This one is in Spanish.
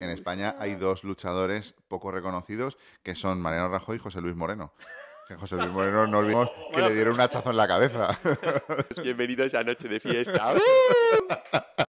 en España hay dos luchadores poco reconocidos que son Mariano Rajoy y José Luis Moreno. Que José Luis Moreno no olvidemos que le dieron un hachazo en la cabeza. Bienvenidos a Noche de Fiesta.